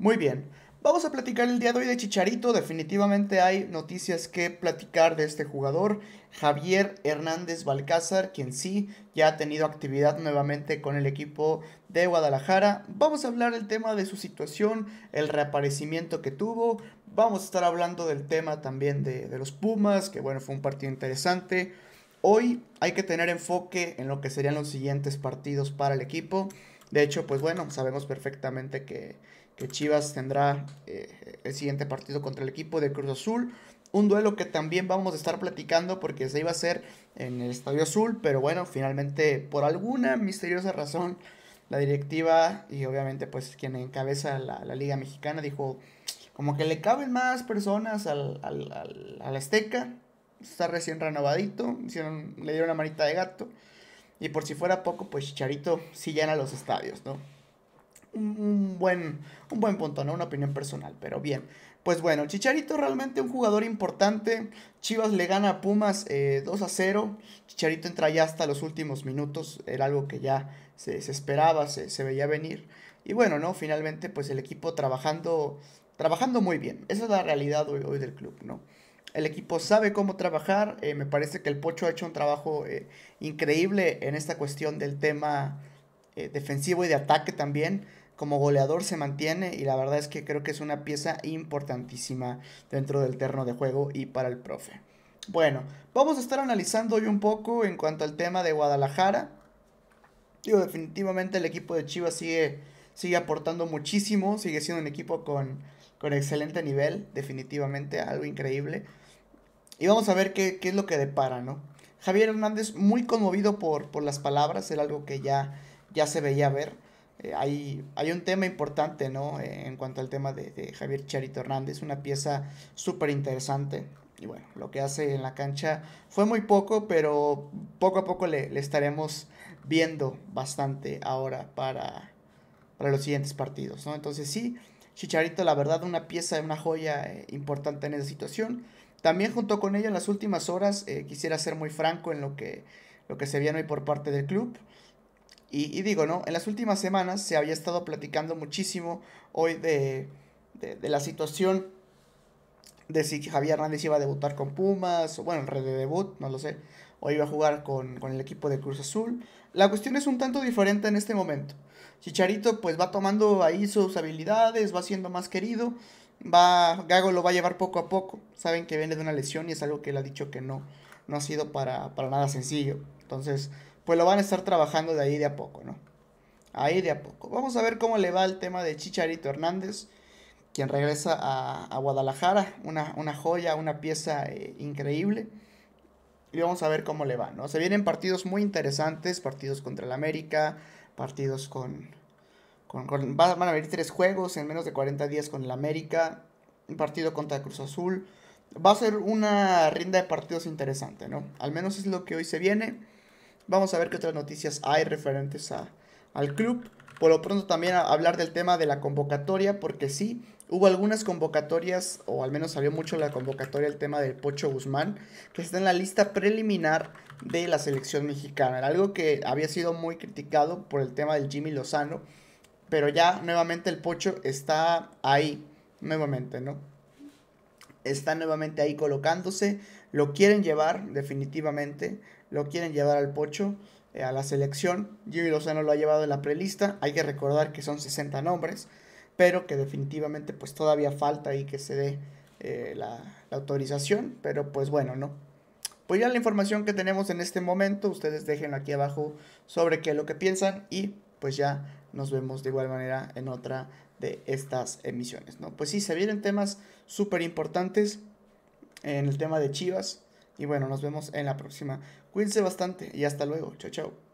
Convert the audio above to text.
Muy bien, vamos a platicar el día de hoy de Chicharito. Definitivamente hay noticias que platicar de este jugador, Javier Hernández Balcázar, quien sí ya ha tenido actividad nuevamente con el equipo de Guadalajara. Vamos a hablar el tema de su situación, el reaparecimiento que tuvo. Vamos a estar hablando del tema también de, de los Pumas, que bueno, fue un partido interesante. Hoy hay que tener enfoque en lo que serían los siguientes partidos para el equipo. De hecho, pues bueno, sabemos perfectamente que, que Chivas tendrá eh, el siguiente partido contra el equipo de Cruz Azul. Un duelo que también vamos a estar platicando porque se iba a hacer en el Estadio Azul, pero bueno, finalmente por alguna misteriosa razón la directiva y obviamente pues quien encabeza la, Liga Mexicana dijo como que le caben más personas al, al, Azteca, está recién renovadito, le dieron la manita de gato y por si fuera poco pues Chicharito sí llena los estadios, ¿no? un, buen, un buen punto, ¿no? Una opinión personal, pero bien. Pues bueno, Chicharito realmente un jugador importante. Chivas le gana a Pumas 2 eh, a 0. Chicharito entra ya hasta los últimos minutos. Era algo que ya se, se esperaba, se, veía venir. Y bueno, ¿no? Finalmente, pues el equipo trabajando, trabajando muy bien. Esa es la realidad hoy, del club, ¿no? El equipo sabe cómo trabajar. Eh, me parece que el Pocho ha hecho un trabajo eh, increíble en esta cuestión del tema defensivo y de ataque también como goleador se mantiene y la verdad es que creo que es una pieza importantísima dentro del terno de juego y para el profe. Bueno, vamos a estar analizando hoy un poco en cuanto al tema de Guadalajara. Digo, definitivamente el equipo de Chivas sigue, sigue aportando muchísimo, sigue siendo un equipo con, excelente nivel, definitivamente, algo increíble. Y vamos a ver qué, es lo que depara, ¿no? Javier Hernández muy conmovido por, por las palabras, era algo que ya, ya se veía ver. Eh, hay, un tema importante, ¿no? Eh, en cuanto al tema de, Javier Charito Hernández, una pieza súper interesante. Y bueno, lo que hace en la cancha fue muy poco, pero poco a poco le, estaremos viendo bastante ahora para, los siguientes partidos, Entonces sí, Chicharito, la verdad, una pieza, una joya eh, importante en esa situación. También junto con ella en las últimas horas, quisiera ser muy franco en lo que, lo que se viene hoy por parte del club. Y, digo, ¿no? En las últimas semanas se había estado platicando muchísimo hoy de, de, la situación de si Javier Hernández iba a debutar con Pumas, o bueno, en red de debut, no lo sé, o iba a jugar con, con, el equipo de Cruz Azul. La cuestión es un tanto diferente en este momento. Chicharito pues va tomando ahí sus habilidades, va siendo más querido, va, Gago lo va a llevar poco a poco, saben que viene de una lesión y es algo que él ha dicho que no, no ha sido para, para nada sencillo. Entonces, pues lo van a estar trabajando de ahí de a poco, ¿no? Ahí de a poco. Vamos a ver cómo le va el tema de Chicharito Hernández, quien regresa a, Guadalajara, una, joya, una pieza eh, increíble. Y vamos a ver cómo le va, ¿no? Se vienen partidos muy interesantes, partidos contra el América, partidos con... con, van a venir tres juegos en menos de 40 días con el América, un partido contra Cruz Azul. Va a ser una rinda de partidos interesante, ¿no? Al menos es lo que hoy se viene. Vamos a ver qué otras noticias hay referentes a, al club. Por lo pronto también hablar del tema de la convocatoria, porque sí, hubo algunas convocatorias, o al menos salió mucho la convocatoria el tema del Pocho Guzmán, que está en la lista preliminar de la selección mexicana. Era algo que había sido muy criticado por el tema del Jimmy Lozano, pero ya nuevamente el Pocho está ahí, nuevamente, ¿no? Está nuevamente ahí colocándose lo quieren llevar, definitivamente. Lo quieren llevar al pocho, eh, a la selección. Jimmy Lozano lo ha llevado en la prelista. Hay que recordar que son 60 nombres, pero que definitivamente pues todavía falta ahí que se dé eh, la, autorización. Pero pues bueno, ¿no? Pues ya la información que tenemos en este momento, ustedes dejen aquí abajo sobre qué es lo que piensan y pues ya nos vemos de igual manera en otra de estas emisiones, ¿no? Pues sí, se vienen temas súper importantes en el tema de Chivas. Y bueno, nos vemos en la próxima. Cuídense bastante y hasta luego. Chao, chao.